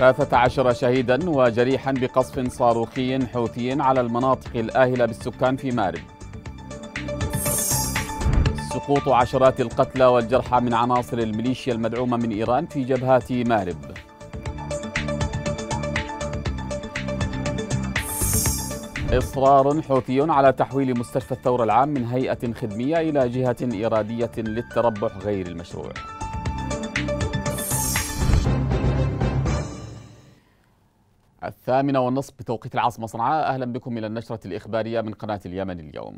13 شهيدا وجريحا بقصف صاروخي حوثي على المناطق الآهلة بالسكان في مارب سقوط عشرات القتلى والجرحى من عناصر الميليشيا المدعومة من إيران في جبهات مارب إصرار حوثي على تحويل مستشفى الثورة العام من هيئة خدمية إلى جهة إرادية للتربح غير المشروع الثامنة والنصف بتوقيت العاصمة صنعاء أهلا بكم إلى النشرة الإخبارية من قناة اليمن اليوم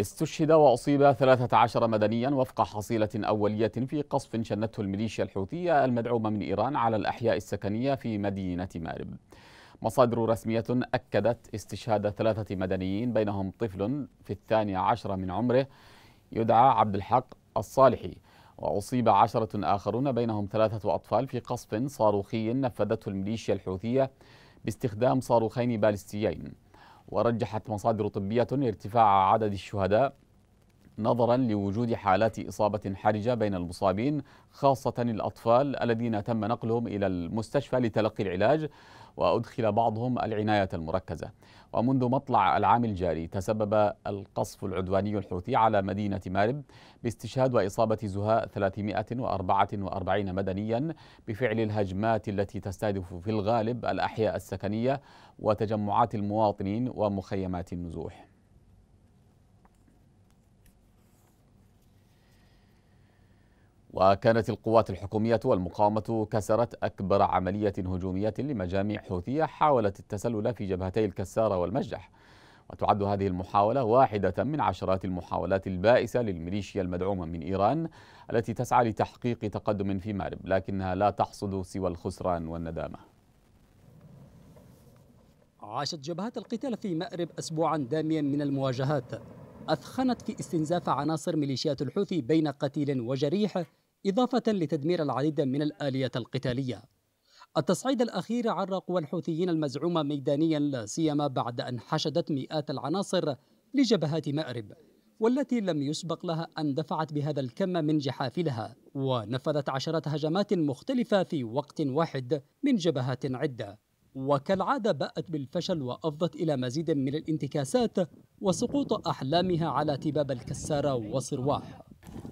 استشهد وأصيب 13 مدنيا وفق حصيلة أولية في قصف شنته الميليشيا الحوثية المدعومة من إيران على الأحياء السكنية في مدينة مارب مصادر رسمية أكدت استشهاد ثلاثة مدنيين بينهم طفل في الثاني عشر من عمره يدعى عبد الحق الصالحي وأصيب عشرة آخرون بينهم ثلاثة أطفال في قصف صاروخي نفذته الميليشيا الحوثية باستخدام صاروخين باليستيين ورجحت مصادر طبية ارتفاع عدد الشهداء نظرا لوجود حالات إصابة حرجة بين المصابين خاصة الأطفال الذين تم نقلهم إلى المستشفى لتلقي العلاج وأدخل بعضهم العناية المركزة ومنذ مطلع العام الجاري تسبب القصف العدواني الحوثي على مدينة مارب باستشهاد وإصابة زهاء 344 مدنيا بفعل الهجمات التي تستهدف في الغالب الأحياء السكنية وتجمعات المواطنين ومخيمات النزوح وكانت القوات الحكومية والمقاومة كسرت أكبر عملية هجومية لمجاميع حوثية حاولت التسلل في جبهتي الكسارة والمجح وتعد هذه المحاولة واحدة من عشرات المحاولات البائسة للميليشيا المدعومة من إيران التي تسعى لتحقيق تقدم في مارب لكنها لا تحصد سوى الخسران والندامة عاشت جبهات القتال في مأرب أسبوعا داميا من المواجهات أثخنت في استنزاف عناصر ميليشيات الحوثي بين قتيل وجريح إضافة لتدمير العديد من الآلية القتالية التصعيد الأخير عرى قوى الحوثيين المزعومة ميدانيا لا سيما بعد أن حشدت مئات العناصر لجبهات مأرب والتي لم يسبق لها أن دفعت بهذا الكم من جحافلها ونفذت عشرات هجمات مختلفة في وقت واحد من جبهات عدة وكالعادة باءت بالفشل وأفضت إلى مزيد من الانتكاسات وسقوط أحلامها على تباب الكسارة وصرواح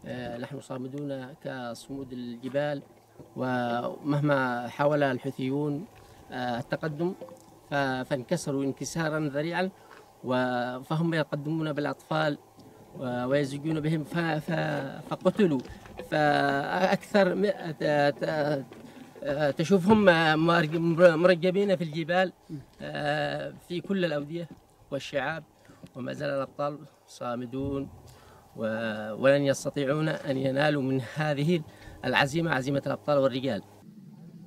آه، نحن صامدون كصمود الجبال ومهما حاول الحوثيون آه، التقدم فانكسروا انكسارا ذريعا فهم يقدمون بالأطفال ويزجون بهم فقتلوا فأكثر تشوفهم مرجبين في الجبال آه، في كل الأودية والشعاب وما زال الأبطال صامدون ولن يستطيعون أن ينالوا من هذه العزيمة عزيمة الأبطال والرجال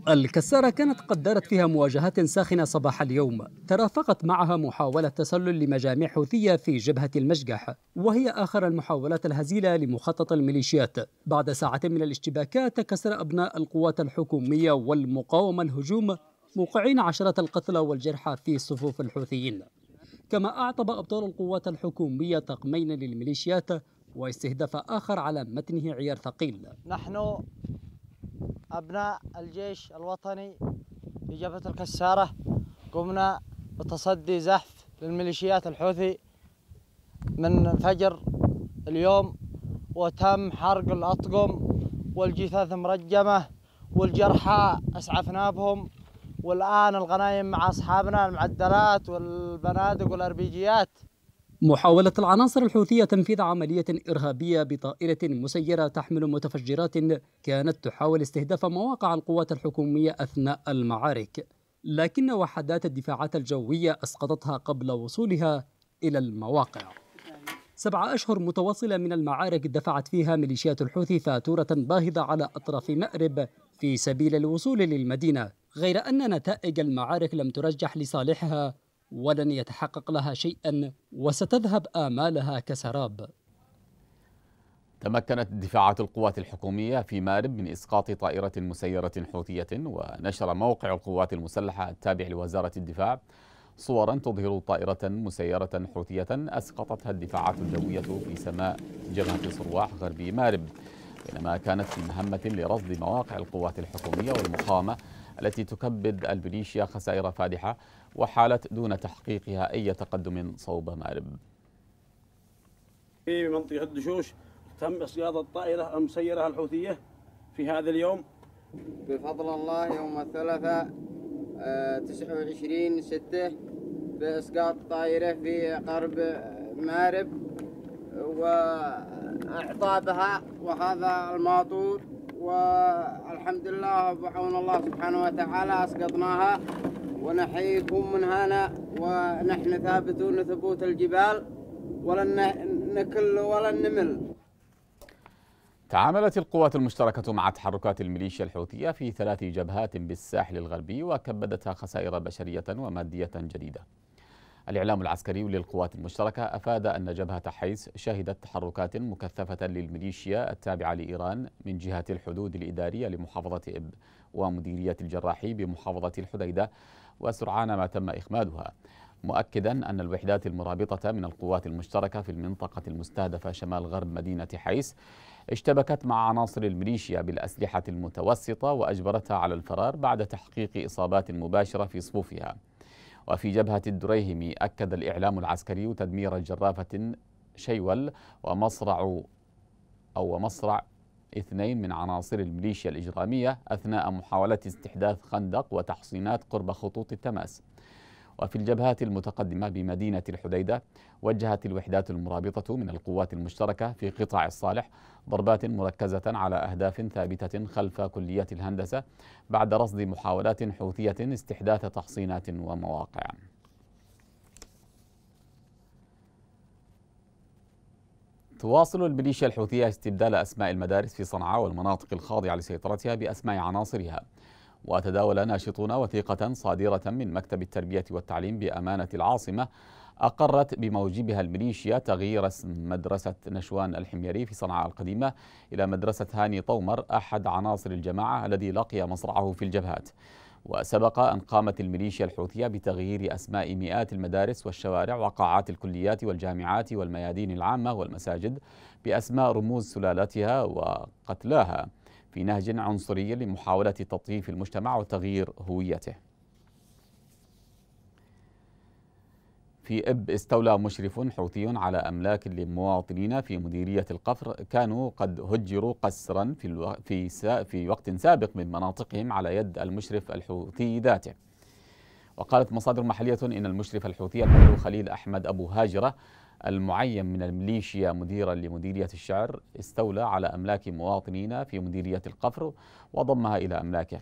الكسارة كانت قد دارت فيها مواجهات ساخنة صباح اليوم ترافقت معها محاولة تسلل لمجاميع حوثية في جبهة المشجح وهي آخر المحاولات الهزيلة لمخطط الميليشيات بعد ساعة من الاشتباكات كسر أبناء القوات الحكومية والمقاومة الهجوم موقعين عشرة القتلى والجرحى في صفوف الحوثيين كما أعطب أبطال القوات الحكومية طقمين للميليشيات واستهداف آخر على متنه عيار ثقيل نحن أبناء الجيش الوطني في جبهة الكسارة قمنا بتصدي زحف للميليشيات الحوثي من فجر اليوم وتم حرق الأطقم والجثث مرجمة والجرحى أسعفنا بهم والآن الغنايم مع أصحابنا المعدلات والبنادق والأربيجيات محاولة العناصر الحوثية تنفيذ عملية إرهابية بطائرة مسيرة تحمل متفجرات كانت تحاول استهداف مواقع القوات الحكومية أثناء المعارك لكن وحدات الدفاعات الجوية أسقطتها قبل وصولها إلى المواقع سبعة أشهر متواصلة من المعارك دفعت فيها ميليشيات الحوثي فاتورة باهظة على أطراف مأرب في سبيل الوصول للمدينة غير أن نتائج المعارك لم ترجح لصالحها ولن يتحقق لها شيئا وستذهب آمالها كسراب تمكنت دفاعات القوات الحكومية في مارب من إسقاط طائرة مسيرة حوثية ونشر موقع القوات المسلحة التابع لوزارة الدفاع صورا تظهر طائرة مسيرة حوثية أسقطتها الدفاعات الجوية في سماء جبهة صرواح غربي مارب بينما كانت في مهمة لرصد مواقع القوات الحكومية والمقاومة التي تكبد البليشيا خسائر فادحة وحالت دون تحقيقها أي تقدم صوب مأرب في منطقة دشوش تم اصطياد الطائرة المسيرة الحوثية في هذا اليوم بفضل الله يوم الثلاثاء 29 آه، 6 بإسقاط طائرة في قرب مارب وإعطابها وهذا الماطور و الحمد لله بعون الله سبحانه وتعالى أسقطناها ونحييكم من هنا ونحن ثابتون ثبوت الجبال ولن نكل ولن نمل تعاملت القوات المشتركة مع تحركات الميليشيا الحوثية في ثلاث جبهات بالساحل الغربي وكبدتها خسائر بشرية ومادية جديدة الإعلام العسكري للقوات المشتركة أفاد أن جبهة حيس شهدت تحركات مكثفة للميليشيا التابعة لإيران من جهة الحدود الإدارية لمحافظة إب ومديرية الجراحي بمحافظة الحديدة وسرعان ما تم إخمادها مؤكدا أن الوحدات المرابطة من القوات المشتركة في المنطقة المستهدفة شمال غرب مدينة حيس اشتبكت مع عناصر الميليشيا بالأسلحة المتوسطة وأجبرتها على الفرار بعد تحقيق إصابات مباشرة في صفوفها وفي جبهة الدريهمي أكد الإعلام العسكري تدمير جرافة شيول ومصرع أو مصرع اثنين من عناصر الميليشيا الإجرامية أثناء محاولة استحداث خندق وتحصينات قرب خطوط التماس وفي الجبهات المتقدمة بمدينة الحديدة وجهت الوحدات المرابطة من القوات المشتركة في قطاع الصالح ضربات مركزة على أهداف ثابتة خلف كلية الهندسة بعد رصد محاولات حوثية استحداث تحصينات ومواقع تواصل الميليشيا الحوثية استبدال أسماء المدارس في صنعاء والمناطق الخاضعة لسيطرتها بأسماء عناصرها وتداول ناشطون وثيقة صادرة من مكتب التربية والتعليم بأمانة العاصمة أقرت بموجبها الميليشيا تغيير اسم مدرسة نشوان الحميري في صنعاء القديمة إلى مدرسة هاني طومر أحد عناصر الجماعة الذي لقي مصرعه في الجبهات وسبق أن قامت الميليشيا الحوثية بتغيير أسماء مئات المدارس والشوارع وقاعات الكليات والجامعات والميادين العامة والمساجد بأسماء رموز سلالتها وقتلاها في نهج عنصري لمحاولة تطييف المجتمع وتغيير هويته في إب استولى مشرف حوثي على أملاك لمواطنين في مديرية القفر كانوا قد هجروا قسرا في, الو... في, سا... في وقت سابق من مناطقهم على يد المشرف الحوثي ذاته وقالت مصادر محلية إن المشرف الحوثي خليل أحمد أبو هاجرة المعين من الميليشيا مديرا لمديرية الشعر استولى على أملاك مواطنين في مديرية القفر وضمها إلى أملاكه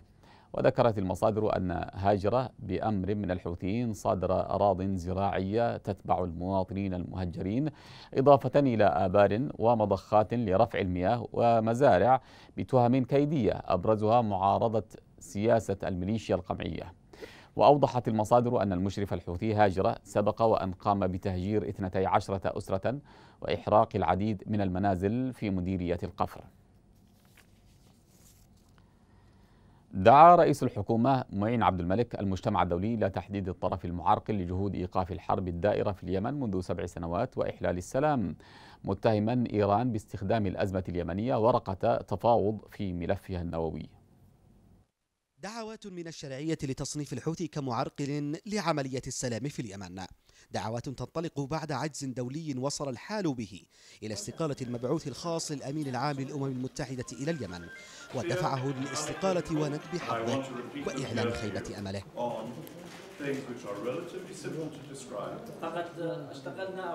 وذكرت المصادر أن هاجرة بأمر من الحوثيين صادر أراض زراعية تتبع المواطنين المهجرين إضافة إلى آبار ومضخات لرفع المياه ومزارع بتهم كيدية أبرزها معارضة سياسة الميليشيا القمعية وأوضحت المصادر أن المشرف الحوثي هاجرة سبق وأن قام بتهجير 12 أسرة وإحراق العديد من المنازل في مديرية القفر دعا رئيس الحكومة معين عبد الملك المجتمع الدولي إلى تحديد الطرف المعرقل لجهود إيقاف الحرب الدائرة في اليمن منذ سبع سنوات وإحلال السلام متهما إيران باستخدام الأزمة اليمنية ورقة تفاوض في ملفها النووي دعوات من الشرعية لتصنيف الحوثي كمعرقل لعملية السلام في اليمن دعوات تنطلق بعد عجز دولي وصل الحال به إلى استقالة المبعوث الخاص للأمين العام للأمم المتحدة إلى اليمن ودفعه للاستقالة وندب حظه وإعلان خيبة أمله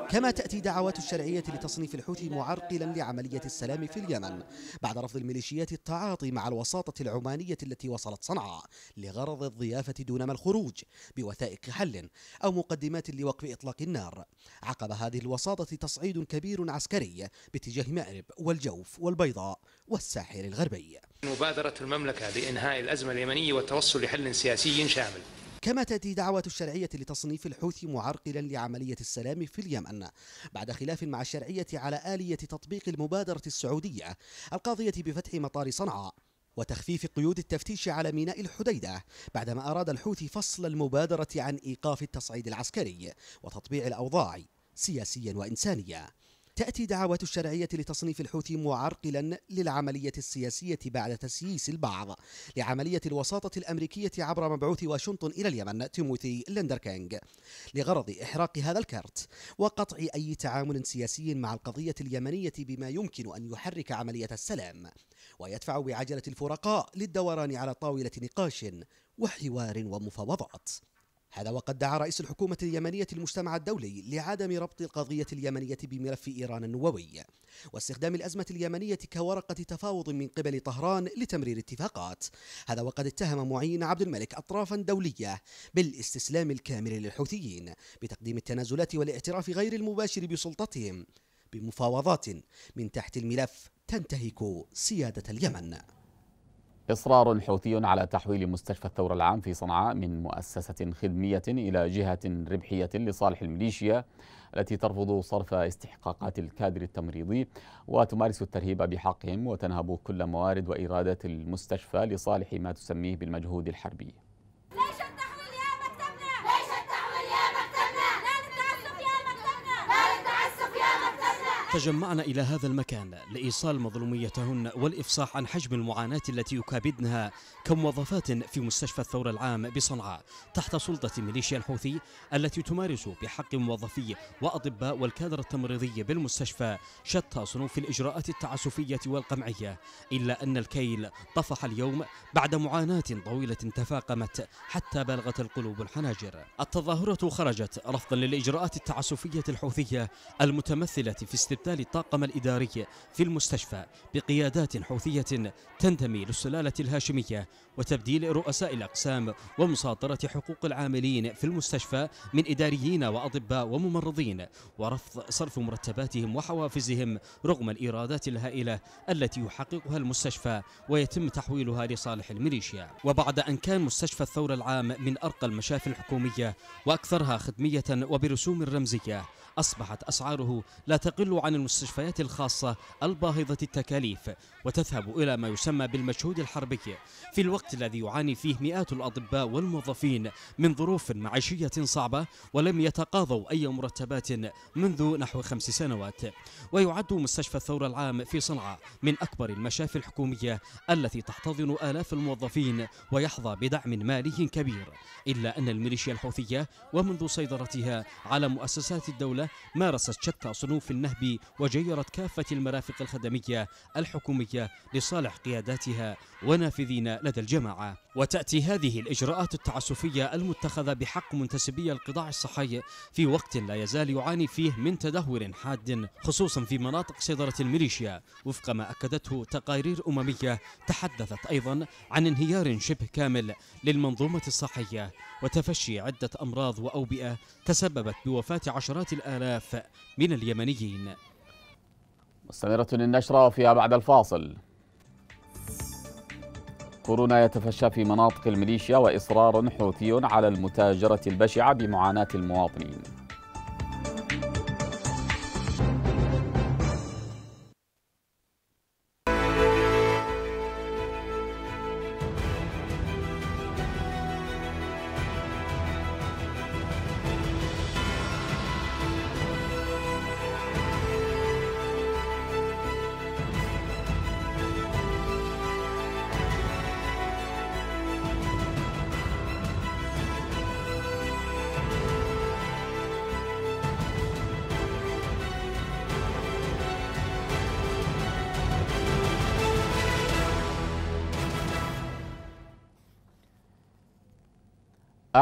كما تأتي دعوات الشرعية لتصنيف الحوثي معرقلا لعملية السلام في اليمن بعد رفض الميليشيات التعاطي مع الوساطة العمانية التي وصلت صنعاء لغرض الضيافة دونما الخروج بوثائق حل أو مقدمات لوقف إطلاق النار عقب هذه الوساطة تصعيد كبير عسكري باتجاه مأرب والجوف والبيضاء والساحل الغربي مبادرة المملكة لإنهاء الأزمة اليمنية والتوصل لحل سياسي شامل كما تأتي دعوة الشرعية لتصنيف الحوثي معرقلا لعملية السلام في اليمن بعد خلاف مع الشرعية على آلية تطبيق المبادرة السعودية القاضية بفتح مطار صنعاء وتخفيف قيود التفتيش على ميناء الحديدة بعدما أراد الحوثي فصل المبادرة عن إيقاف التصعيد العسكري وتطبيع الأوضاع سياسيا وإنسانيا تأتي دعوات الشرعية لتصنيف الحوثي معرقلا للعملية السياسية بعد تسييس البعض لعملية الوساطة الأمريكية عبر مبعوث واشنطن إلى اليمن تيموثي لندركينغ لغرض إحراق هذا الكرت وقطع أي تعامل سياسي مع القضية اليمنية بما يمكن أن يحرك عملية السلام ويدفع بعجلة الفرقاء للدوران على طاولة نقاش وحوار ومفاوضات هذا وقد دعا رئيس الحكومة اليمنية المجتمع الدولي لعدم ربط القضية اليمنية بملف إيران النووي واستخدام الأزمة اليمنية كورقة تفاوض من قبل طهران لتمرير اتفاقات هذا وقد اتهم معين عبد الملك أطرافا دولية بالاستسلام الكامل للحوثيين بتقديم التنازلات والاعتراف غير المباشر بسلطتهم بمفاوضات من تحت الملف تنتهك سيادة اليمن إصرار حوثي على تحويل مستشفى الثورة العام في صنعاء من مؤسسة خدمية إلى جهة ربحية لصالح الميليشيا التي ترفض صرف استحقاقات الكادر التمريضي وتمارس الترهيب بحقهم وتنهب كل موارد وإيرادات المستشفى لصالح ما تسميه بالمجهود الحربي تجمعن إلى هذا المكان لإيصال مظلوميتهن والإفصاح عن حجم المعاناة التي يكابدنها كموظفات في مستشفى الثورة العام بصنعاء تحت سلطة ميليشيا الحوثي التي تمارس بحق موظفي وأطباء والكادر التمريضي بالمستشفى شتى صنوف الإجراءات التعسفية والقمعية إلا أن الكيل طفح اليوم بعد معاناة طويلة تفاقمت حتى بلغت القلوب الحناجر التظاهرة خرجت رفضا للإجراءات التعسفية الحوثية المتمثلة في استبدال استبدال الطاقم الإداري في المستشفى بقيادات حوثية تنتمي للسلالة الهاشمية وتبديل رؤساء الأقسام ومصادرة حقوق العاملين في المستشفى من إداريين وأطباء وممرضين ورفض صرف مرتباتهم وحوافزهم رغم الإيرادات الهائلة التي يحققها المستشفى ويتم تحويلها لصالح الميليشيا وبعد أن كان مستشفى الثورة العام من أرقى المشافي الحكومية وأكثرها خدمية وبرسوم رمزية أصبحت أسعاره لا تقل عن المستشفيات الخاصة الباهظة التكاليف وتذهب إلى ما يسمى بالمشهود الحربي في الوقت الذي يعاني فيه مئات الأطباء والموظفين من ظروف معيشية صعبة ولم يتقاضوا أي مرتبات منذ نحو خمس سنوات ويعد مستشفى الثورة العام في صنعاء من أكبر المشافي الحكومية التي تحتضن آلاف الموظفين ويحظى بدعم مالي كبير إلا أن الميليشيا الحوثية ومنذ سيطرتها على مؤسسات الدولة مارست شتى صنوف النهب وجيرت كافة المرافق الخدمية الحكومية لصالح قياداتها ونافذين لدى الجماعة وتأتي هذه الإجراءات التعسفية المتخذة بحق منتسبي القطاع الصحي في وقت لا يزال يعاني فيه من تدهور حاد خصوصا في مناطق سيطرة الميليشيا وفق ما أكدته تقارير أممية تحدثت أيضا عن انهيار شبه كامل للمنظومة الصحية وتفشي عدة أمراض وأوبئة تسببت بوفاة عشرات الآلاف من اليمنيين مستمرة النشرة فيها بعد الفاصل كورونا يتفشى في مناطق الميليشيا وإصرار حوثي على المتاجرة البشعة بمعاناة المواطنين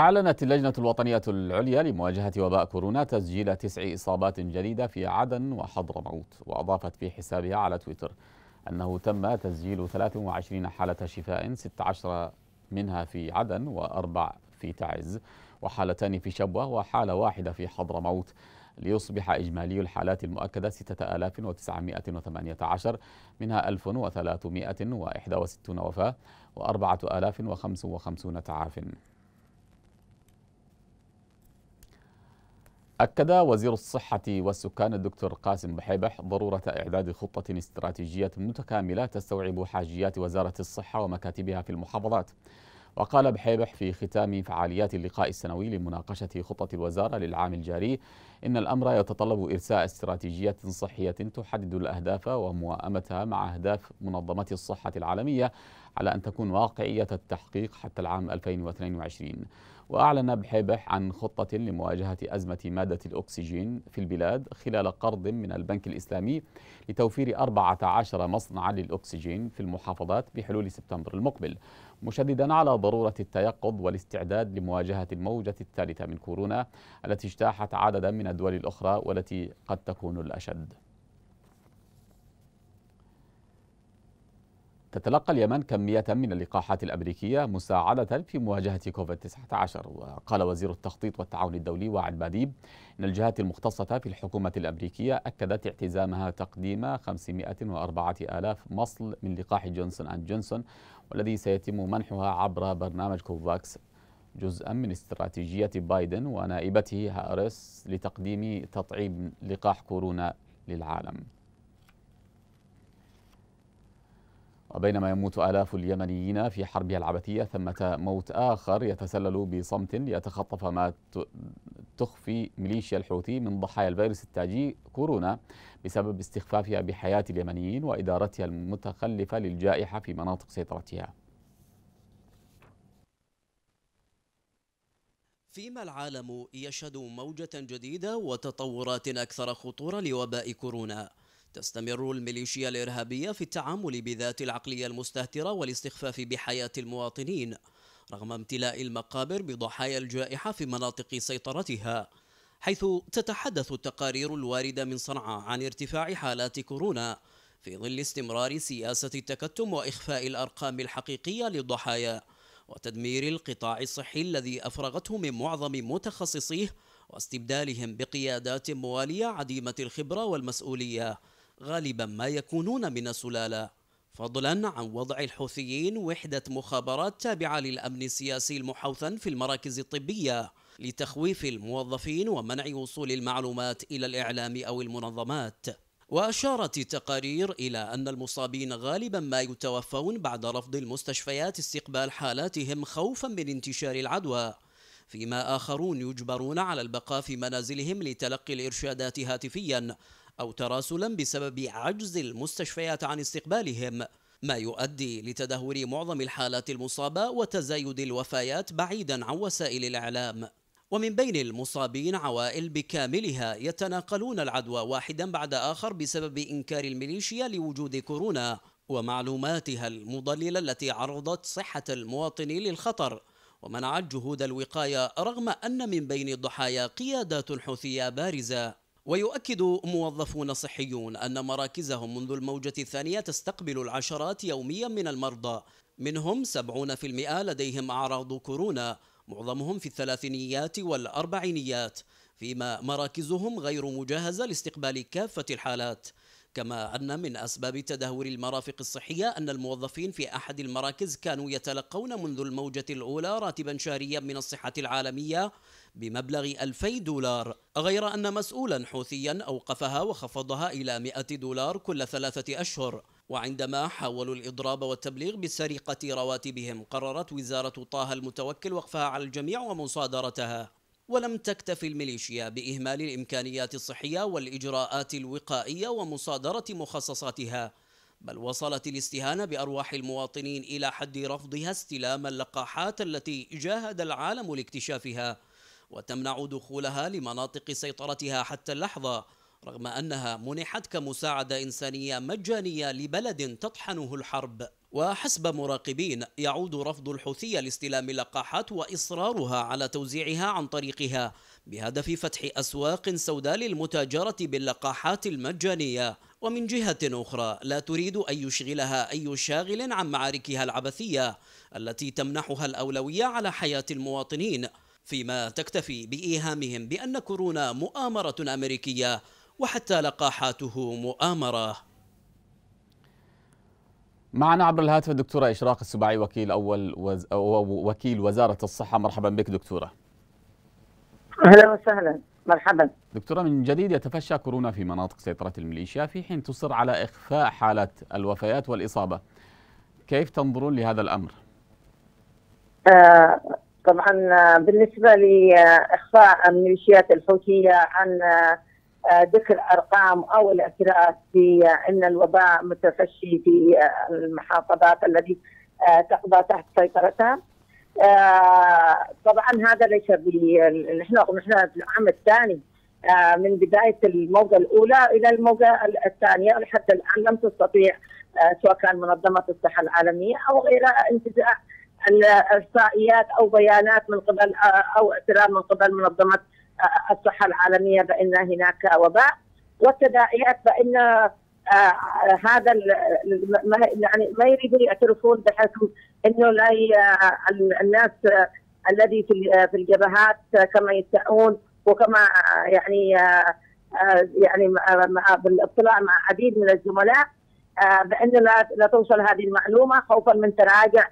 أعلنت اللجنة الوطنية العليا لمواجهة وباء كورونا تسجيل تسع إصابات جديدة في عدن وحضرموت وأضافت في حسابها على تويتر أنه تم تسجيل 23 حالة شفاء 16 منها في عدن وأربع في تعز وحالتان في شبوة وحالة واحدة في حضرموت ليصبح إجمالي الحالات المؤكدة 6918 منها 1361 وفاة و4055 تعافٍ أكد وزير الصحة والسكان الدكتور قاسم بحيبح ضرورة إعداد خطة استراتيجية متكاملة تستوعب حاجيات وزارة الصحة ومكاتبها في المحافظات وقال بحيبح في ختام فعاليات اللقاء السنوي لمناقشة خطة الوزارة للعام الجاري إن الأمر يتطلب إرساء استراتيجية صحية تحدد الأهداف وموائمتها مع أهداف منظمة الصحة العالمية على أن تكون واقعية التحقيق حتى العام 2022 وأعلن بحيبح عن خطة لمواجهة أزمة مادة الأكسجين في البلاد خلال قرض من البنك الإسلامي لتوفير 14 مصنعا للأكسجين في المحافظات بحلول سبتمبر المقبل مشددا على ضرورة التيقظ والاستعداد لمواجهة الموجة الثالثة من كورونا التي اجتاحت عددا من الدول الأخرى والتي قد تكون الأشد تتلقى اليمن كمية من اللقاحات الأمريكية مساعدة في مواجهة كوفيد-19 وقال وزير التخطيط والتعاون الدولي وعد باديب إن الجهات المختصة في الحكومة الأمريكية أكدت اعتزامها تقديم 504 ألاف مصل من لقاح جونسون أند جونسون والذي سيتم منحها عبر برنامج كوفاكس جزءا من استراتيجية بايدن ونائبته هاريس لتقديم تطعيم لقاح كورونا للعالم وبينما يموت آلاف اليمنيين في حربها العبثية ثمة موت آخر يتسلل بصمت ليتخطف ما تخفي ميليشيا الحوثي من ضحايا الفيروس التاجي كورونا بسبب استخفافها بحياة اليمنيين وإدارتها المتخلفة للجائحة في مناطق سيطرتها فيما العالم يشهد موجة جديدة وتطورات أكثر خطورة لوباء كورونا تستمر الميليشيا الإرهابية في التعامل بذات العقلية المستهترة والاستخفاف بحياة المواطنين رغم امتلاء المقابر بضحايا الجائحة في مناطق سيطرتها حيث تتحدث التقارير الواردة من صنعاء عن ارتفاع حالات كورونا في ظل استمرار سياسة التكتم وإخفاء الأرقام الحقيقية للضحايا وتدمير القطاع الصحي الذي أفرغته من معظم متخصصيه واستبدالهم بقيادات موالية عديمة الخبرة والمسؤولية غالبا ما يكونون من السلالة فضلا عن وضع الحوثيين وحدة مخابرات تابعة للأمن السياسي المحوثا في المراكز الطبية لتخويف الموظفين ومنع وصول المعلومات إلى الإعلام أو المنظمات وأشارت التقارير إلى أن المصابين غالبا ما يتوفون بعد رفض المستشفيات استقبال حالاتهم خوفا من انتشار العدوى فيما آخرون يجبرون على البقاء في منازلهم لتلقي الإرشادات هاتفيا أو تراسلا بسبب عجز المستشفيات عن استقبالهم ما يؤدي لتدهور معظم الحالات المصابة وتزايد الوفيات بعيدا عن وسائل الإعلام ومن بين المصابين عوائل بكاملها يتناقلون العدوى واحدا بعد آخر بسبب إنكار الميليشيا لوجود كورونا ومعلوماتها المضللة التي عرضت صحة المواطن للخطر ومنعت جهود الوقاية رغم أن من بين الضحايا قيادات حوثية بارزة ويؤكد موظفون صحيون أن مراكزهم منذ الموجة الثانية تستقبل العشرات يوميا من المرضى منهم 70% لديهم أعراض كورونا معظمهم في الثلاثينيات والأربعينيات فيما مراكزهم غير مجهزة لاستقبال كافة الحالات كما أن من أسباب تدهور المرافق الصحية أن الموظفين في أحد المراكز كانوا يتلقون منذ الموجة الأولى راتبا شهريا من الصحة العالمية بمبلغ 2000 دولار غير أن مسؤولا حوثيا أوقفها وخفضها إلى 100 دولار كل ثلاثة أشهر وعندما حاولوا الإضراب والتبليغ بسرقة رواتبهم قررت وزارة طه المتوكل وقفها على الجميع ومصادرتها ولم تكتف الميليشيا بإهمال الإمكانيات الصحية والإجراءات الوقائية ومصادرة مخصصاتها بل وصلت الاستهانة بأرواح المواطنين إلى حد رفضها استلام اللقاحات التي جاهد العالم لاكتشافها وتمنع دخولها لمناطق سيطرتها حتى اللحظة رغم أنها منحت كمساعدة إنسانية مجانية لبلد تطحنه الحرب وحسب مراقبين يعود رفض الحوثية لاستلام اللقاحات وإصرارها على توزيعها عن طريقها بهدف فتح أسواق سوداء للمتاجرة باللقاحات المجانية ومن جهة أخرى لا تريد أن يشغلها أي شاغل عن معاركها العبثية التي تمنحها الأولوية على حياة المواطنين فيما تكتفي بإيهامهم بأن كورونا مؤامرة أمريكية وحتى لقاحاته مؤامرة معنا عبر الهاتف الدكتورة إشراق السباعي وكيل أول وز... وكيل وزارة الصحة مرحبا بك دكتورة أهلا وسهلا مرحبا دكتورة من جديد يتفشى كورونا في مناطق سيطرة الميليشيا في حين تصر على إخفاء حالة الوفيات والإصابة كيف تنظرون لهذا الأمر؟ آه طبعا بالنسبه لاخفاء الميليشيات الحوثيه عن آه، ذكر ارقام او الاعتراف في آه، ان الوباء متفشي في آه، المحافظات التي تقضى تحت سيطرتها طبعا هذا ليس نحن نحن في العام الثاني من بدايه الموجه الاولى الى الموجه الثانيه حتى الان لم تستطيع سواء كان منظمه الصحه العالميه او غيرها انتزاع الاحصائيات او بيانات من قبل او اعتراف من قبل منظمه الصحه العالميه بان هناك وباء والتداعيات بان آه، هذا يعني ما يريدون يعترفون بحكم انه لا الناس الذي في الجبهات كما يدعون وكما يعني آه، يعني آه، بالاطلاع مع عديد من الزملاء بان لا توصل هذه المعلومه خوفا من تراجع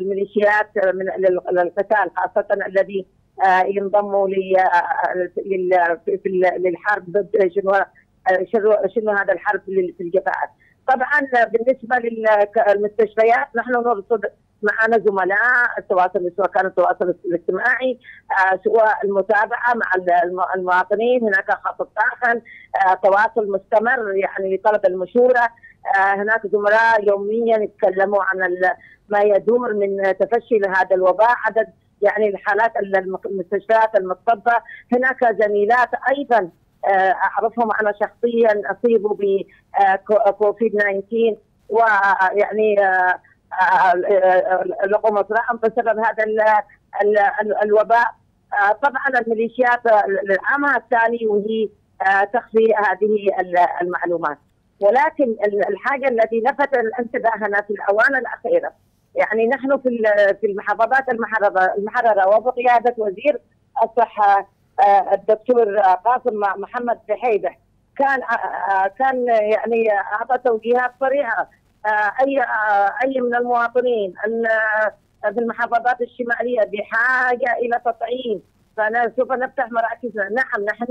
الميليشيات من القتال خاصه الذي آه، ينضموا آه، للحرب ضد آه، شنو شنو هذا الحرب في الجبهات. طبعا بالنسبه للمستشفيات نحن نرصد معنا زملاء التواصل سواء كان التواصل الاجتماعي آه، سواء المتابعه مع المواطنين هناك خط طاحن آه، تواصل مستمر يعني لطلب المشوره آه، هناك زملاء يوميا يتكلموا عن ما يدور من تفشي لهذا الوباء عدد يعني الحالات المستشفيات المطبه هناك زميلات ايضا اعرفهم انا شخصيا اصيبوا بكوفيد 19 ويعني لقوا مصرعهم بسبب هذا الوباء آه، طبعا الميليشيات العامه الثاني وهي آه، تخفي هذه المعلومات ولكن الحاجه التي لفت انتباهنا في الاوان الاخيره يعني نحن في في المحافظات المحرره المحرره وبقياده وزير الصحه آه، الدكتور قاسم محمد فحيده كان كان يعني اعطى توجيهات صريحه آه، اي آه، اي من المواطنين آه، في المحافظات الشماليه بحاجه الى تطعيم فسوف نفتح مراكزنا، نعم نحن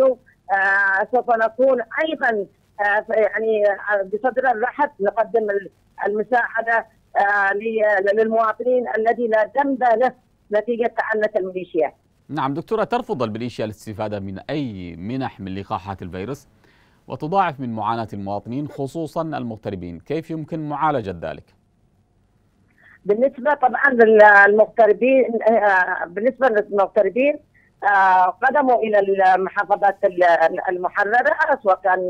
سوف نكون ايضا يعني بصدر الرحب نقدم المساعده للمواطنين الذي لا ذنب له نتيجه تعنت الميليشيات. نعم دكتوره ترفض الميليشيا الاستفاده من اي منح من لقاحات الفيروس وتضاعف من معاناة المواطنين خصوصا المغتربين كيف يمكن معالجة ذلك؟ بالنسبة طبعا للمغتربين آه، بالنسبة للمغتربين آه، قدموا إلى المحافظات المحررة سواء كان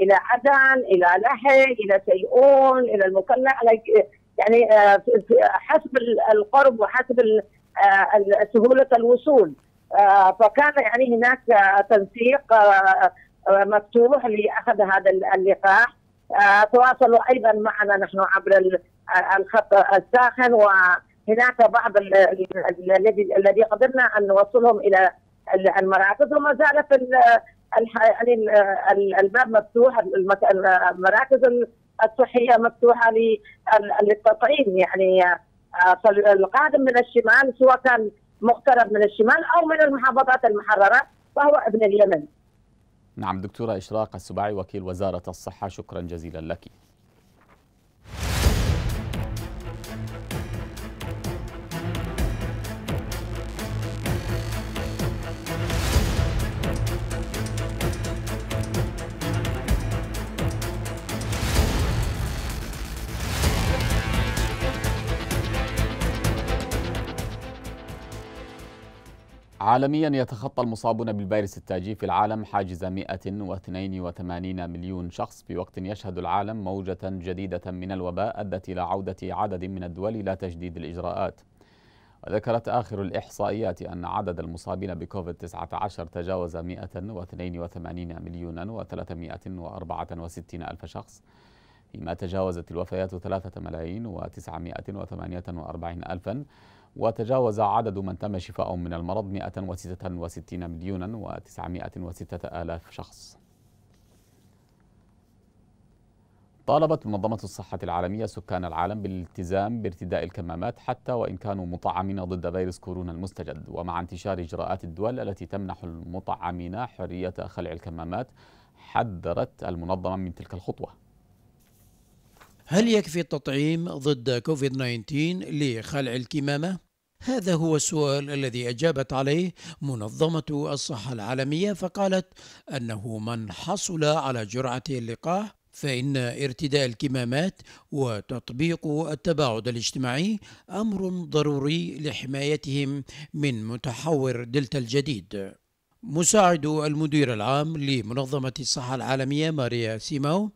إلى عدن إلى لحي إلى سيئون إلى المكلا يعني آه، حسب القرب وحسب سهولة الوصول فكان يعني هناك تنسيق مفتوح لاخذ هذا اللقاح آه، تواصلوا ايضا معنا نحن عبر آه، الخط الساخن وهناك بعض الذي الذي قدرنا ان نوصلهم الى المراكز وما زالت يعني الباب مفتوح المراكز الصحيه مفتوحه للتطعيم يعني آه، القادم من الشمال سواء كان مقترب من الشمال او من المحافظات المحرره فهو ابن اليمن نعم دكتورة إشراق السباعي وكيل وزارة الصحة شكرا جزيلا لك عالميا يتخطى المصابون بالفيروس التاجي في العالم حاجز 182 مليون شخص في وقت يشهد العالم موجة جديدة من الوباء أدت إلى عودة عدد من الدول إلى تجديد الإجراءات وذكرت آخر الإحصائيات أن عدد المصابين بكوفيد-19 تجاوز 182 مليون و364 ألف شخص فيما تجاوزت الوفيات 3 ملايين و948 ألفا وتجاوز عدد من تم شفاءهم من المرض 166 مليونا و906 آلاف شخص طالبت منظمة الصحة العالمية سكان العالم بالالتزام بارتداء الكمامات حتى وإن كانوا مطعمين ضد فيروس كورونا المستجد ومع انتشار إجراءات الدول التي تمنح المطعمين حرية خلع الكمامات حذرت المنظمة من تلك الخطوة هل يكفي التطعيم ضد كوفيد 19 لخلع الكمامة؟ هذا هو السؤال الذي أجابت عليه منظمة الصحة العالمية فقالت أنه من حصل على جرعة اللقاح فإن ارتداء الكمامات وتطبيق التباعد الاجتماعي أمر ضروري لحمايتهم من متحور دلتا الجديد. مساعد المدير العام لمنظمة الصحة العالمية ماريا سيماو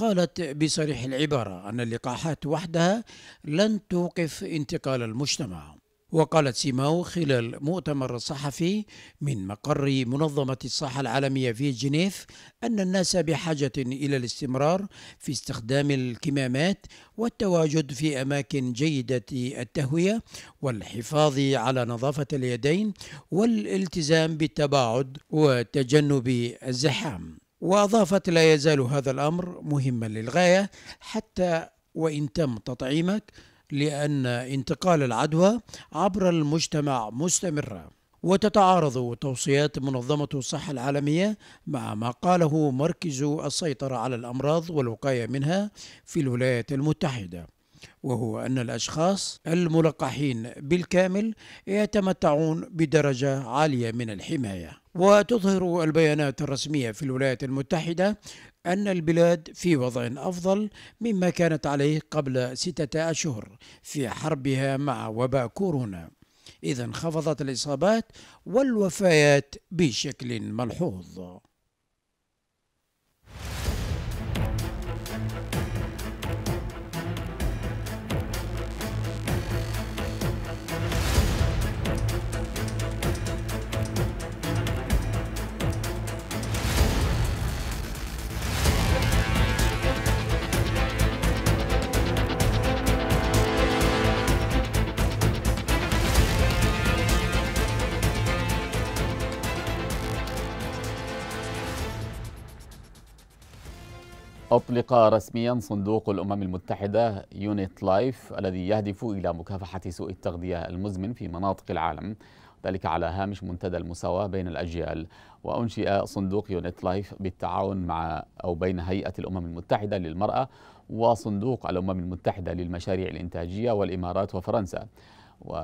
قالت بصريح العبارة أن اللقاحات وحدها لن توقف انتقال المجتمع وقالت سيماو خلال مؤتمر صحفي من مقر منظمة الصحة العالمية في جنيف أن الناس بحاجة إلى الاستمرار في استخدام الكمامات والتواجد في أماكن جيدة التهوية والحفاظ على نظافة اليدين والالتزام بالتباعد وتجنب الزحام وأضافت لا يزال هذا الأمر مهما للغاية حتى وإن تم تطعيمك لأن انتقال العدوى عبر المجتمع مستمرة وتتعارض توصيات منظمة الصحة العالمية مع ما قاله مركز السيطرة على الأمراض والوقاية منها في الولايات المتحدة وهو أن الأشخاص الملقحين بالكامل يتمتعون بدرجة عالية من الحماية وتظهر البيانات الرسمية في الولايات المتحدة أن البلاد في وضع أفضل مما كانت عليه قبل ستة أشهر في حربها مع وباء كورونا إذا انخفضت الإصابات والوفيات بشكل ملحوظ أطلق رسميا صندوق الأمم المتحدة يونيت لايف الذي يهدف إلى مكافحة سوء التغذية المزمن في مناطق العالم ذلك على هامش منتدى المساواة بين الأجيال وأنشئ صندوق يونيت لايف بالتعاون مع أو بين هيئة الأمم المتحدة للمرأة وصندوق الأمم المتحدة للمشاريع الإنتاجية والإمارات وفرنسا و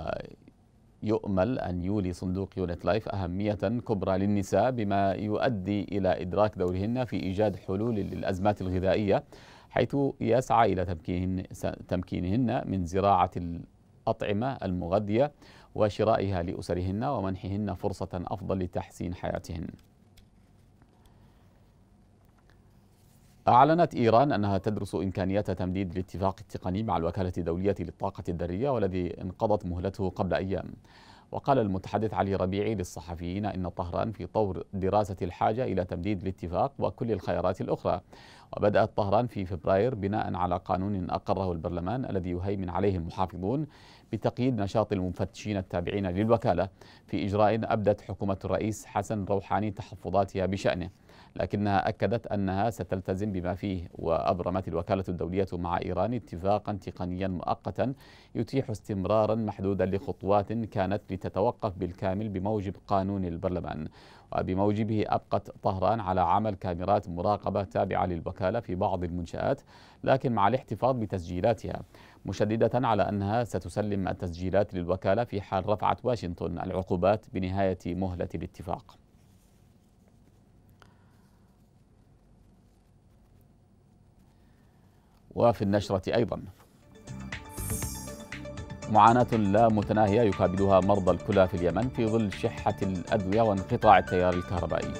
يؤمل أن يولي صندوق يونت لايف أهمية كبرى للنساء بما يؤدي إلى إدراك دورهن في إيجاد حلول للأزمات الغذائية حيث يسعى إلى تمكينهن, تمكينهن من زراعة الأطعمة المغذية وشرائها لأسرهن ومنحهن فرصة أفضل لتحسين حياتهن أعلنت إيران أنها تدرس إمكانية تمديد الاتفاق التقني مع الوكالة الدولية للطاقة الذرية والذي انقضت مهلته قبل أيام وقال المتحدث علي ربيعي للصحفيين إن طهران في طور دراسة الحاجة إلى تمديد الاتفاق وكل الخيارات الأخرى وبدأت طهران في فبراير بناء على قانون أقره البرلمان الذي يهيمن عليه المحافظون بتقييد نشاط المفتشين التابعين للوكالة في إجراء أبدت حكومة الرئيس حسن روحاني تحفظاتها بشأنه لكنها أكدت أنها ستلتزم بما فيه وأبرمت الوكالة الدولية مع إيران اتفاقا تقنيا مؤقتا يتيح استمرارا محدودا لخطوات كانت لتتوقف بالكامل بموجب قانون البرلمان وبموجبه أبقت طهران على عمل كاميرات مراقبة تابعة للوكالة في بعض المنشآت لكن مع الاحتفاظ بتسجيلاتها مشددة على أنها ستسلم التسجيلات للوكالة في حال رفعت واشنطن العقوبات بنهاية مهلة الاتفاق وفي النشرة أيضا معاناة لا متناهية يقابلها مرضى الكلى في اليمن في ظل شحة الأدوية وانقطاع التيار الكهربائي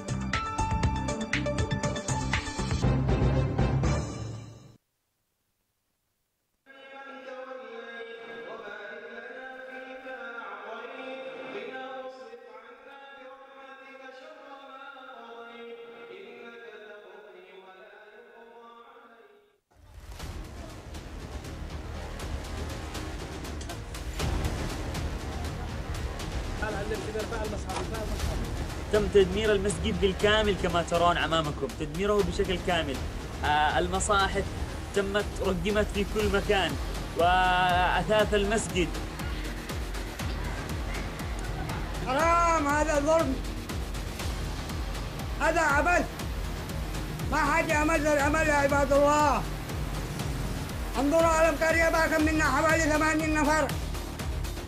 تم تدمير المسجد بالكامل كما ترون امامكم تدميره بشكل كامل آه، المصاحف تمت ردمت في كل مكان واثاث المسجد حرام هذا الظلم هذا عبث ما حد يعمل ذا العمل يا عباد الله انظروا على القرية باكم منا حوالي ثمانين نفر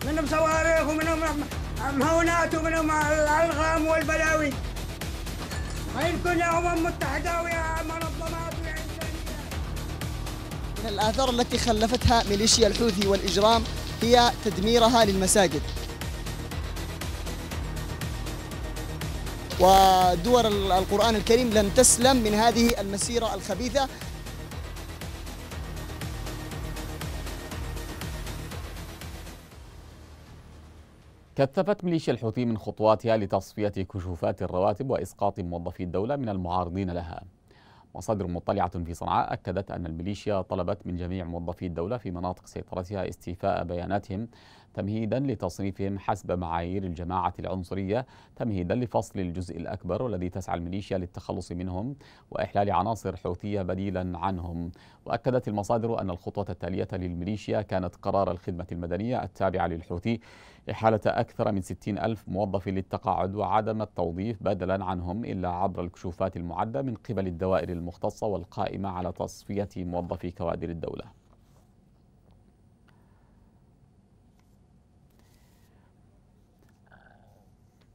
منهم صواريخ ومنهم رحمه مهونات ومنهم الالغام والبلاوي أمم ويمكن يا امم متحده ويا منظمات ويا انسانيه. من الاثار التي خلفتها ميليشيا الحوثي والاجرام هي تدميرها للمساجد. ودول القرآن الكريم لن تسلم من هذه المسيرة الخبيثة كثفت ميليشيا الحوثي من خطواتها لتصفية كشوفات الرواتب وإسقاط موظفي الدولة من المعارضين لها مصادر مطلعة في صنعاء أكدت أن الميليشيا طلبت من جميع موظفي الدولة في مناطق سيطرتها استيفاء بياناتهم تمهيدا لتصنيفهم حسب معايير الجماعة العنصرية تمهيدا لفصل الجزء الأكبر والذي تسعى الميليشيا للتخلص منهم وإحلال عناصر حوثية بديلا عنهم وأكدت المصادر أن الخطوة التالية للميليشيا كانت قرار الخدمة المدنية التابعة للحوثي إحالة أكثر من 60 ألف موظف للتقاعد وعدم التوظيف بدلا عنهم إلا عبر الكشوفات المعدة من قبل الدوائر المختصة والقائمة على تصفية موظفي كوادر الدولة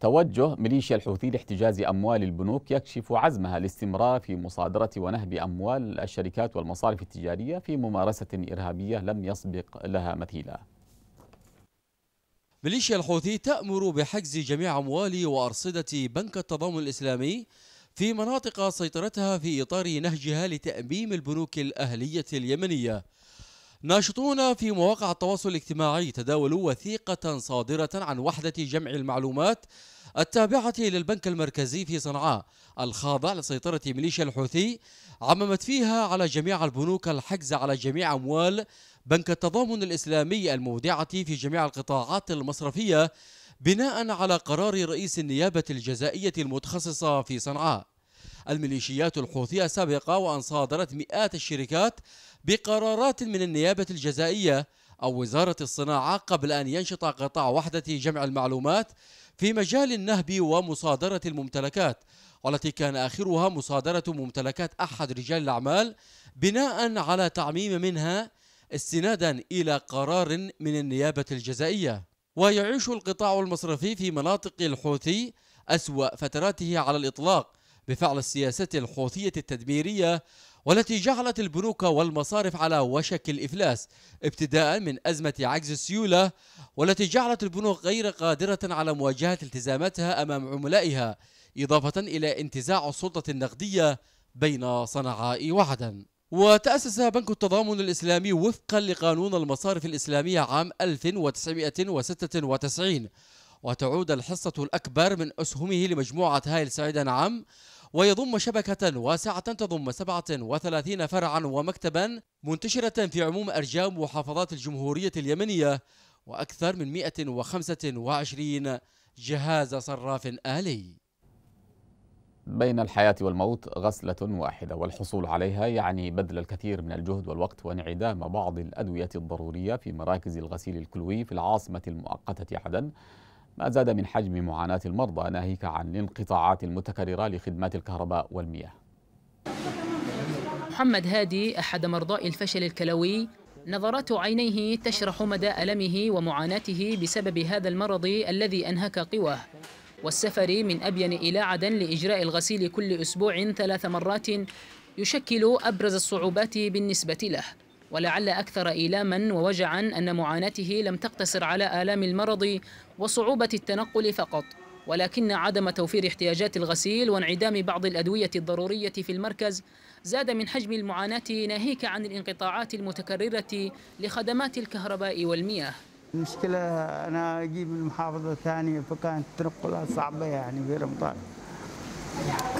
توجه ميليشيا الحوثي لاحتجاز أموال البنوك يكشف عزمها الاستمرار في مصادرة ونهب أموال الشركات والمصارف التجارية في ممارسة إرهابية لم يسبق لها مثيلا ميليشيا الحوثي تأمر بحجز جميع أموال وأرصدة بنك التضامن الإسلامي في مناطق سيطرتها في إطار نهجها لتأميم البنوك الأهلية اليمنية ناشطون في مواقع التواصل الاجتماعي تداولوا وثيقة صادرة عن وحدة جمع المعلومات التابعة للبنك المركزي في صنعاء الخاضع لسيطرة ميليشيا الحوثي عممت فيها على جميع البنوك الحجز على جميع أموال بنك التضامن الإسلامي المودعة في جميع القطاعات المصرفية بناء على قرار رئيس النيابة الجزائية المتخصصة في صنعاء الميليشيات الحوثية سابقة وأن صادرت مئات الشركات بقرارات من النيابة الجزائية أو وزارة الصناعة قبل أن ينشط قطاع وحدة جمع المعلومات في مجال النهب ومصادرة الممتلكات والتي كان آخرها مصادرة ممتلكات أحد رجال الأعمال بناء على تعميم منها استنادا إلى قرار من النيابة الجزائية ويعيش القطاع المصرفي في مناطق الحوثي أسوأ فتراته على الإطلاق بفعل السياسة الحوثية التدميرية والتي جعلت البنوك والمصارف على وشك الإفلاس ابتداء من أزمة عجز السيولة والتي جعلت البنوك غير قادرة على مواجهة التزاماتها أمام عملائها إضافة إلى انتزاع السلطة النقدية بين صنعاء وعدن وتأسس بنك التضامن الإسلامي وفقا لقانون المصارف الإسلامية عام 1996 وتعود الحصة الأكبر من أسهمه لمجموعة هايل سعيد عام ويضم شبكة واسعة تضم 37 فرعا ومكتبا منتشرة في عموم أرجاء محافظات الجمهورية اليمنية وأكثر من 125 جهاز صراف آلي بين الحياة والموت غسلة واحدة والحصول عليها يعني بذل الكثير من الجهد والوقت وانعدام بعض الأدوية الضرورية في مراكز الغسيل الكلوي في العاصمة المؤقتة عدن ما زاد من حجم معاناة المرضى ناهيك عن الانقطاعات المتكررة لخدمات الكهرباء والمياه محمد هادي أحد مرضاء الفشل الكلوي نظرات عينيه تشرح مدى ألمه ومعاناته بسبب هذا المرض الذي أنهك قواه والسفر من أبين إلى عدن لإجراء الغسيل كل أسبوع ثلاث مرات يشكل أبرز الصعوبات بالنسبة له ولعل أكثر إيلاما ووجعا أن معاناته لم تقتصر على آلام المرض وصعوبة التنقل فقط ولكن عدم توفير احتياجات الغسيل وانعدام بعض الأدوية الضرورية في المركز زاد من حجم المعاناة ناهيك عن الانقطاعات المتكررة لخدمات الكهرباء والمياه المشكلة أنا أجي من محافظة ثانية فكانت التنقلات صعبة يعني في رمضان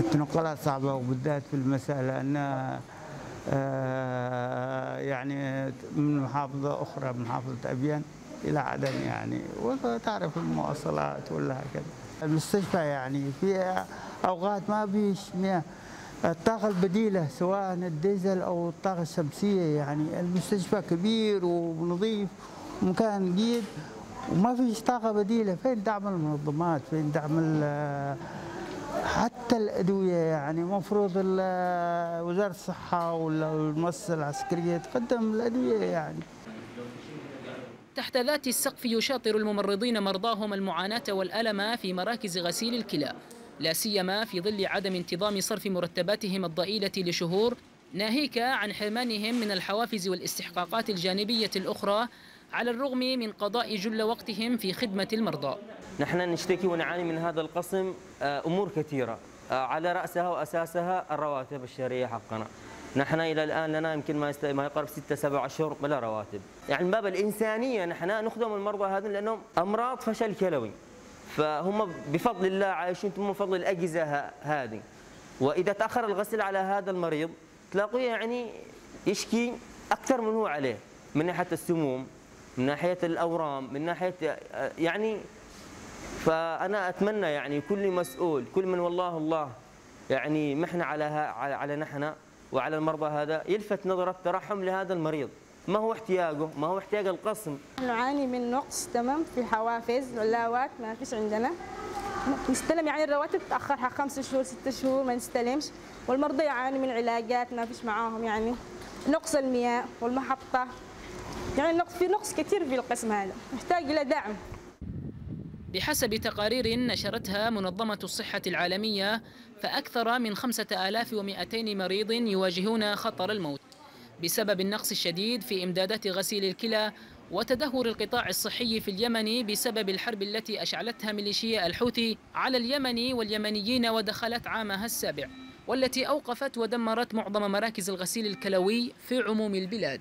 التنقلات صعبة وبالذات في المساء لأن آه، يعني من محافظة أخرى من محافظة أبيان إلى عدن يعني وتعرف المواصلات ولا هكذا المستشفى يعني في أوقات ما فيش مياه الطاقة البديلة سواء الديزل أو الطاقة الشمسية يعني المستشفى كبير ونظيف ومكان جيد وما فيش طاقة بديلة فين دعم المنظمات فين دعم حتى الادويه يعني المفروض وزاره الصحه والمؤسسه العسكريه تقدم الادويه يعني تحت ذات السقف يشاطر الممرضين مرضاهم المعاناة والألم في مراكز غسيل الكلى لا سيما في ظل عدم انتظام صرف مرتباتهم الضئيلة لشهور ناهيك عن حرمانهم من الحوافز والاستحقاقات الجانبية الأخرى على الرغم من قضاء جل وقتهم في خدمة المرضى نحن نشتكي ونعاني من هذا القسم آه، أمور كثيرة آه، على رأسها وأساسها الرواتب الشهرية حقنا نحن الى الان لنا يمكن ما ما يقرب ستة سبع اشهر بلا رواتب، يعني من باب الانسانيه نحن نخدم المرضى هذول لانهم امراض فشل كلوي. فهم بفضل الله عايشين ثم بفضل الاجهزه هذه. واذا تاخر الغسل على هذا المريض تلاقوه يعني يشكي اكثر من هو عليه من ناحيه السموم، من ناحيه الاورام من ناحيه آه، يعني فانا اتمنى يعني كل مسؤول كل من والله الله يعني محن على على نحن وعلى المرضى هذا يلفت نظره ترحم لهذا المريض ما هو احتياجه ما هو احتياج القسم نعاني من نقص تمام في الحوافز واللاوات ما فيش عندنا نستلم يعني الرواتب تأخرها خمس شهور ست شهور ما نستلمش والمرضى يعاني من علاجات ما فيش معاهم يعني نقص المياه والمحطه يعني نقص في نقص كثير في القسم هذا نحتاج إلى دعم بحسب تقارير نشرتها منظمة الصحة العالمية فأكثر من 5200 مريض يواجهون خطر الموت بسبب النقص الشديد في إمدادات غسيل الكلى وتدهور القطاع الصحي في اليمن بسبب الحرب التي أشعلتها ميليشيا الحوثي على اليمن واليمنيين ودخلت عامها السابع والتي أوقفت ودمرت معظم مراكز الغسيل الكلوي في عموم البلاد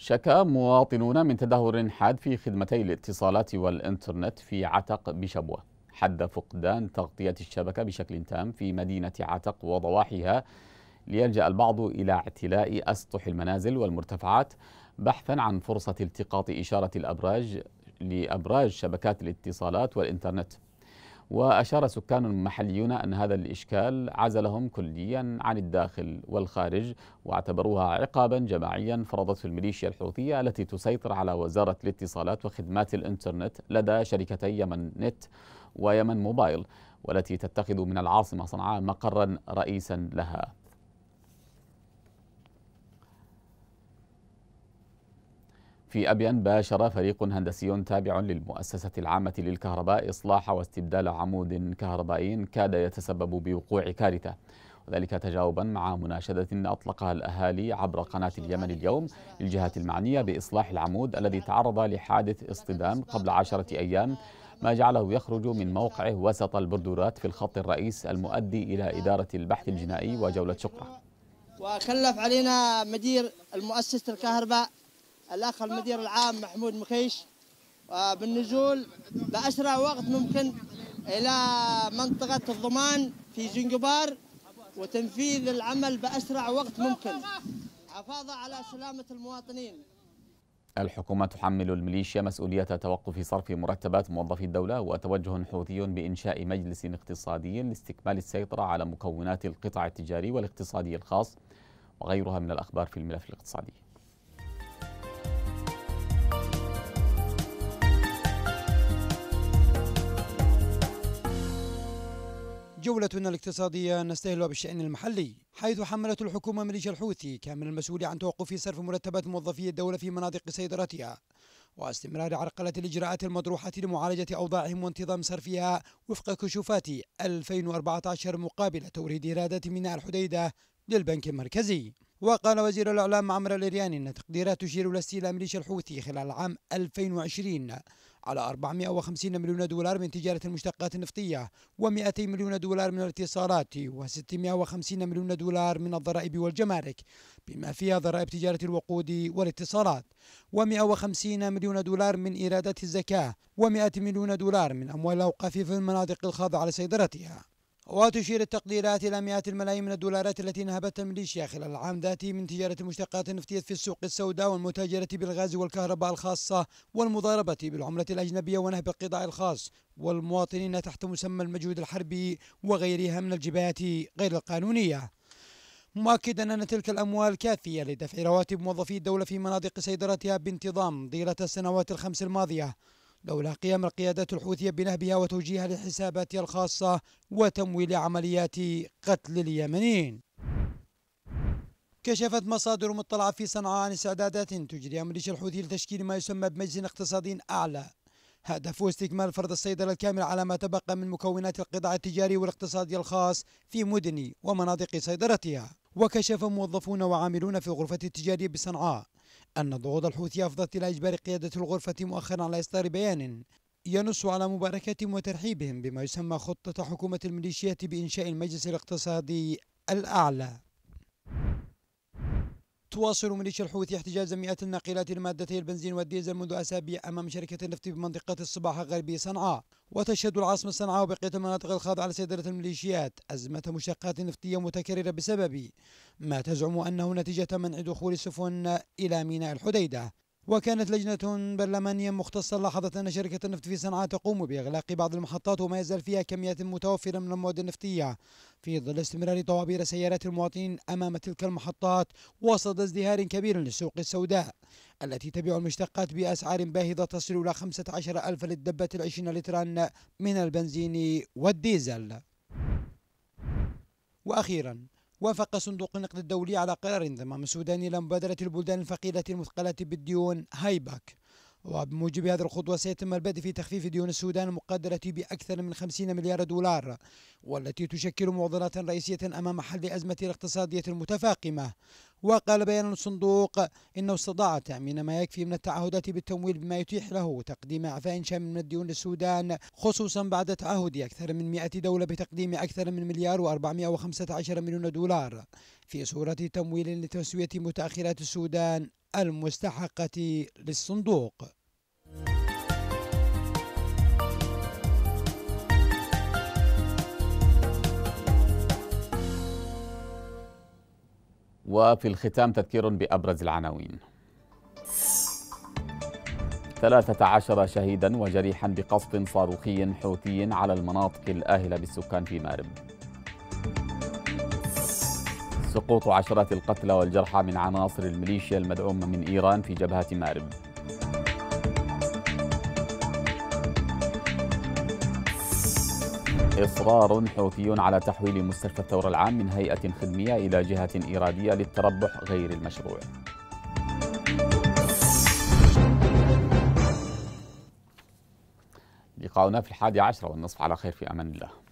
شكا مواطنون من تدهور حاد في خدمتي الاتصالات والإنترنت في عتق بشبوة حد فقدان تغطية الشبكة بشكل تام في مدينة عتق وضواحيها ليلجأ البعض إلى اعتلاء أسطح المنازل والمرتفعات بحثا عن فرصة التقاط إشارة الأبراج لأبراج شبكات الاتصالات والإنترنت وأشار سكان محليون أن هذا الإشكال عزلهم كليا عن الداخل والخارج واعتبروها عقابا جماعيا فرضته الميليشيا الحوثية التي تسيطر على وزارة الاتصالات وخدمات الإنترنت لدى شركتي يمن نت ويمن موبايل والتي تتخذ من العاصمة صنعاء مقرا رئيسا لها في أبيان باشر فريق هندسي تابع للمؤسسة العامة للكهرباء إصلاح واستبدال عمود كهربائي كاد يتسبب بوقوع كارثة وذلك تجاوبا مع مناشدة أطلقها الأهالي عبر قناة اليمن اليوم للجهات المعنية بإصلاح العمود الذي تعرض لحادث اصطدام قبل عشرة أيام ما جعله يخرج من موقعه وسط البردورات في الخط الرئيس المؤدي إلى إدارة البحث الجنائي وجولة شقرة وكلف علينا مدير المؤسسة الكهرباء الاخ المدير العام محمود مخيش آه، بالنزول باسرع وقت ممكن الى منطقه الضمان في زنجبار وتنفيذ العمل باسرع وقت ممكن حفاظا على سلامه المواطنين الحكومة تحمل الميليشيا مسؤولية توقف صرف مرتبات موظفي الدولة وتوجه حوثي بإنشاء مجلس اقتصادي لاستكمال السيطرة على مكونات القطاع التجاري والاقتصادي الخاص وغيرها من الأخبار في الملف الاقتصادي جولتنا الاقتصادية نستهلها بالشأن المحلي حيث حملت الحكومة ميليشيا الحوثي كامل المسؤول عن توقف صرف مرتبات موظفي الدولة في مناطق سيطرتها واستمرار عرقلة الإجراءات المطروحة لمعالجة أوضاعهم وانتظام صرفها وفق كشوفات 2014 مقابل توريد إيرادات ميناء الحديدة للبنك المركزي وقال وزير الإعلام عمرو الإرياني أن تقديرات تشير إلى استيلاء ميليشيا الحوثي خلال عام 2020 على 450 مليون دولار من تجارة المشتقات النفطية و200 مليون دولار من الاتصالات و650 مليون دولار من الضرائب والجمارك بما فيها ضرائب تجارة الوقود والاتصالات و150 مليون دولار من إيرادات الزكاة و100 مليون دولار من أموال الأوقاف في المناطق الخاضعة لسيطرتها وتشير التقديرات إلى مئات الملايين من الدولارات التي نهبتها الميليشيا خلال العام ذاته من تجارة المشتقات النفطية في السوق السوداء والمتاجرة بالغاز والكهرباء الخاصة والمضاربة بالعملة الأجنبية ونهب القطاع الخاص والمواطنين تحت مسمى المجهود الحربي وغيرها من الجبهات غير القانونية مؤكدا أن تلك الأموال كافية لدفع رواتب موظفي الدولة في مناطق سيطرتها بانتظام طيلة السنوات الخمس الماضية لولا قيام القيادات الحوثية بنهبها وتوجيهها لحساباتها الخاصة وتمويل عمليات قتل اليمنيين كشفت مصادر مطلعة في صنعاء عن استعدادات تجريها ميليشيا الحوثي لتشكيل ما يسمى بمجلس اقتصادي أعلى هدفه استكمال فرض السيطرة الكاملة على ما تبقى من مكونات القطاع التجاري والاقتصادي الخاص في مدن ومناطق سيطرتها وكشف موظفون وعاملون في غرفة التجارية بصنعاء أن ضغوط الحوثي أفضت إلى إجبار قيادة الغرفة مؤخرا على إصدار بيان ينص على مباركتهم وترحيبهم بما يسمى خطة حكومة الميليشيات بإنشاء المجلس الاقتصادي الأعلى تواصل ميليشيا الحوثي احتجاز مئات الناقلات لمادتي البنزين والديزل منذ أسابيع أمام شركة النفط بمنطقة الصباح غربي صنعاء وتشهد العاصمة صنعاء وبقية المناطق الخاضعة لسيطرة الميليشيات أزمة مشتقات نفطية متكررة بسبب ما تزعم أنه نتيجة منع دخول سفن إلى ميناء الحديدة وكانت لجنة برلمانية مختصة لاحظت أن شركة النفط في صنعاء تقوم بإغلاق بعض المحطات وما يزال فيها كميات متوفرة من المواد النفطية في ظل استمرار طوابير سيارات المواطنين أمام تلك المحطات وسط ازدهار كبير للسوق السوداء التي تبيع المشتقات بأسعار باهظة تصل إلى 15 ألف للدبة العشرين لترا من البنزين والديزل وأخيراً وافق صندوق النقد الدولي على قرار انضمام السودان إلى مبادرة البلدان الفقيرة المثقلة بالديون هايباك وبموجب هذه الخطوة سيتم البدء في تخفيف ديون السودان المقدرة بأكثر من 50 مليار دولار والتي تشكل معضلة رئيسية أمام حل أزمة الاقتصادية المتفاقمة وقال بيان الصندوق إنه استطاع تأمين ما يكفي من التعهدات بالتمويل بما يتيح له تقديم إعفاء شامل من الديون للسودان خصوصا بعد تعهد أكثر من 100 دولة بتقديم أكثر من مليار و415 مليون دولار في صورة تمويل لتسوية متأخرات السودان المستحقة للصندوق وفي الختام تذكير بأبرز العناوين 13 شهيدا وجريحا بقصف صاروخي حوثي على المناطق الآهلة بالسكان في مارب سقوط عشرات القتلى والجرحى من عناصر الميليشيا المدعومة من إيران في جبهة مارب إصرار حوثي على تحويل مستشفى الثورة العام من هيئة خدمية إلى جهة إيرادية للتربح غير المشروع لقاؤنا في الحادي عشر والنصف على خير في أمان الله